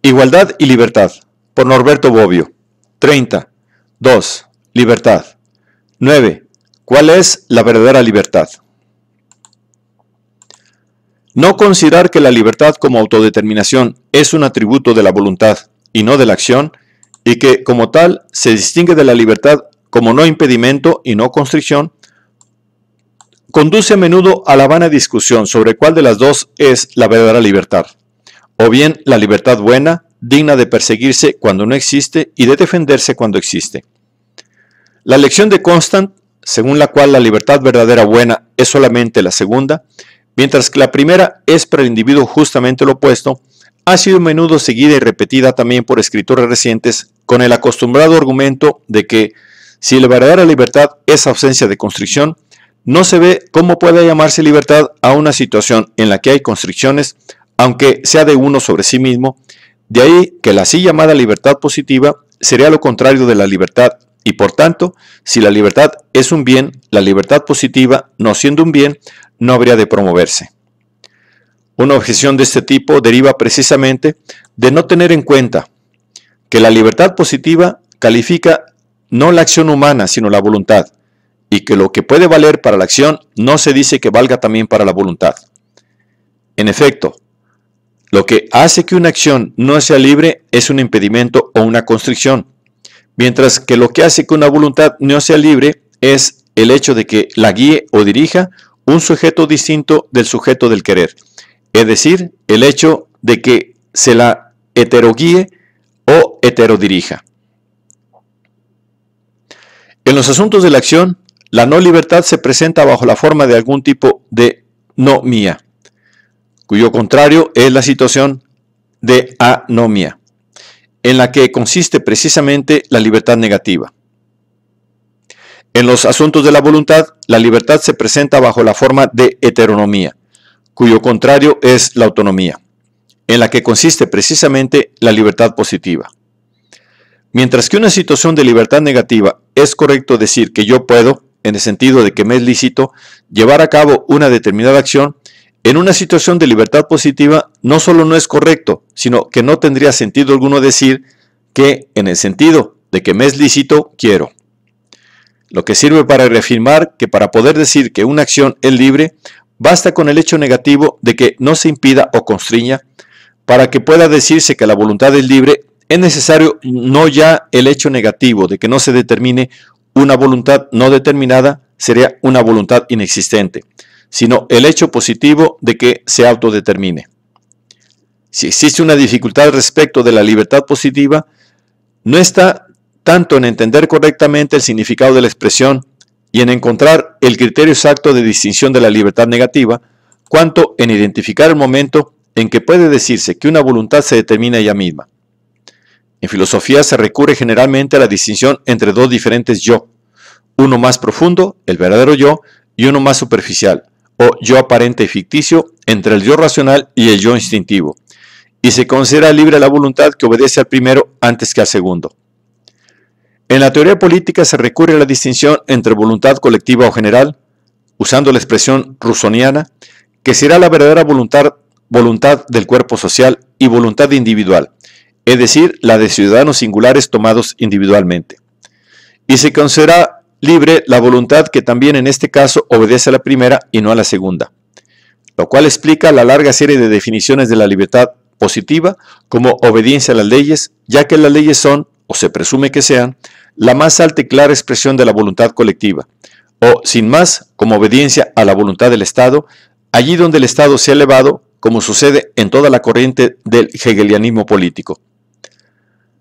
Igualdad y Libertad, por Norberto Bobbio. 30. 2. Libertad. 9. ¿Cuál es la verdadera libertad? No considerar que la libertad como autodeterminación es un atributo de la voluntad y no de la acción, y que como tal se distingue de la libertad como no impedimento y no constricción, conduce a menudo a la vana discusión sobre cuál de las dos es la verdadera libertad o bien la libertad buena, digna de perseguirse cuando no existe y de defenderse cuando existe. La lección de Constant, según la cual la libertad verdadera buena es solamente la segunda, mientras que la primera es para el individuo justamente lo opuesto, ha sido a menudo seguida y repetida también por escritores recientes con el acostumbrado argumento de que si la verdadera libertad es ausencia de constricción, no se ve cómo puede llamarse libertad a una situación en la que hay constricciones aunque sea de uno sobre sí mismo, de ahí que la así llamada libertad positiva sería lo contrario de la libertad y por tanto, si la libertad es un bien, la libertad positiva, no siendo un bien, no habría de promoverse. Una objeción de este tipo deriva precisamente de no tener en cuenta que la libertad positiva califica no la acción humana, sino la voluntad, y que lo que puede valer para la acción no se dice que valga también para la voluntad. En efecto, lo que hace que una acción no sea libre es un impedimento o una constricción, mientras que lo que hace que una voluntad no sea libre es el hecho de que la guíe o dirija un sujeto distinto del sujeto del querer, es decir, el hecho de que se la heteroguíe o heterodirija. En los asuntos de la acción, la no libertad se presenta bajo la forma de algún tipo de no mía cuyo contrario es la situación de anomia, en la que consiste precisamente la libertad negativa. En los asuntos de la voluntad, la libertad se presenta bajo la forma de heteronomía, cuyo contrario es la autonomía, en la que consiste precisamente la libertad positiva. Mientras que una situación de libertad negativa es correcto decir que yo puedo, en el sentido de que me es lícito, llevar a cabo una determinada acción, en una situación de libertad positiva, no solo no es correcto, sino que no tendría sentido alguno decir que, en el sentido de que me es lícito, quiero. Lo que sirve para reafirmar que para poder decir que una acción es libre, basta con el hecho negativo de que no se impida o constriña. Para que pueda decirse que la voluntad es libre, es necesario no ya el hecho negativo de que no se determine una voluntad no determinada, sería una voluntad inexistente sino el hecho positivo de que se autodetermine. Si existe una dificultad respecto de la libertad positiva, no está tanto en entender correctamente el significado de la expresión y en encontrar el criterio exacto de distinción de la libertad negativa, cuanto en identificar el momento en que puede decirse que una voluntad se determina ella misma. En filosofía se recurre generalmente a la distinción entre dos diferentes yo, uno más profundo, el verdadero yo, y uno más superficial, o yo aparente y ficticio entre el yo racional y el yo instintivo, y se considera libre la voluntad que obedece al primero antes que al segundo. En la teoría política se recurre a la distinción entre voluntad colectiva o general, usando la expresión rusoniana, que será la verdadera voluntad, voluntad del cuerpo social y voluntad individual, es decir, la de ciudadanos singulares tomados individualmente. Y se considera libre la voluntad que también en este caso obedece a la primera y no a la segunda, lo cual explica la larga serie de definiciones de la libertad positiva como obediencia a las leyes, ya que las leyes son, o se presume que sean, la más alta y clara expresión de la voluntad colectiva, o, sin más, como obediencia a la voluntad del Estado, allí donde el Estado se ha elevado, como sucede en toda la corriente del hegelianismo político.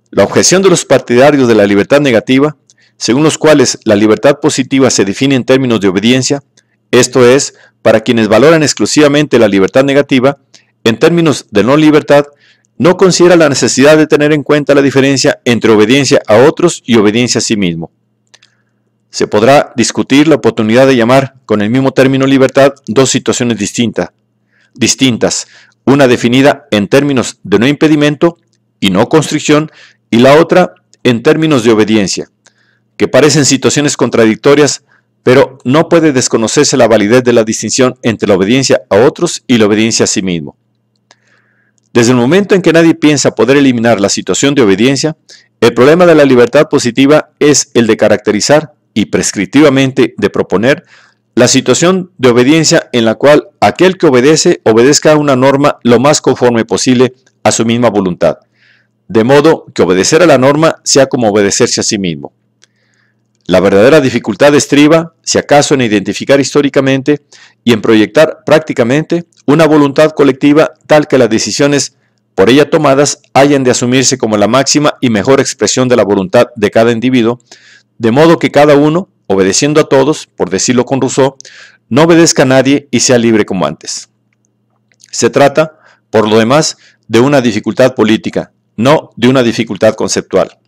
La objeción de los partidarios de la libertad negativa según los cuales la libertad positiva se define en términos de obediencia, esto es, para quienes valoran exclusivamente la libertad negativa, en términos de no libertad, no considera la necesidad de tener en cuenta la diferencia entre obediencia a otros y obediencia a sí mismo. Se podrá discutir la oportunidad de llamar con el mismo término libertad dos situaciones distintas, distintas, una definida en términos de no impedimento y no constricción y la otra en términos de obediencia que parecen situaciones contradictorias, pero no puede desconocerse la validez de la distinción entre la obediencia a otros y la obediencia a sí mismo. Desde el momento en que nadie piensa poder eliminar la situación de obediencia, el problema de la libertad positiva es el de caracterizar y prescriptivamente de proponer la situación de obediencia en la cual aquel que obedece obedezca a una norma lo más conforme posible a su misma voluntad, de modo que obedecer a la norma sea como obedecerse a sí mismo. La verdadera dificultad estriba, si acaso, en identificar históricamente y en proyectar prácticamente una voluntad colectiva tal que las decisiones por ella tomadas hayan de asumirse como la máxima y mejor expresión de la voluntad de cada individuo, de modo que cada uno, obedeciendo a todos, por decirlo con Rousseau, no obedezca a nadie y sea libre como antes. Se trata, por lo demás, de una dificultad política, no de una dificultad conceptual.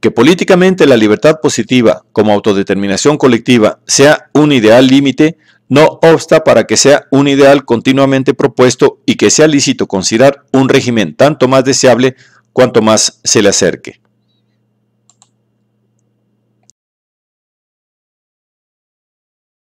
Que políticamente la libertad positiva como autodeterminación colectiva sea un ideal límite no obsta para que sea un ideal continuamente propuesto y que sea lícito considerar un régimen tanto más deseable cuanto más se le acerque.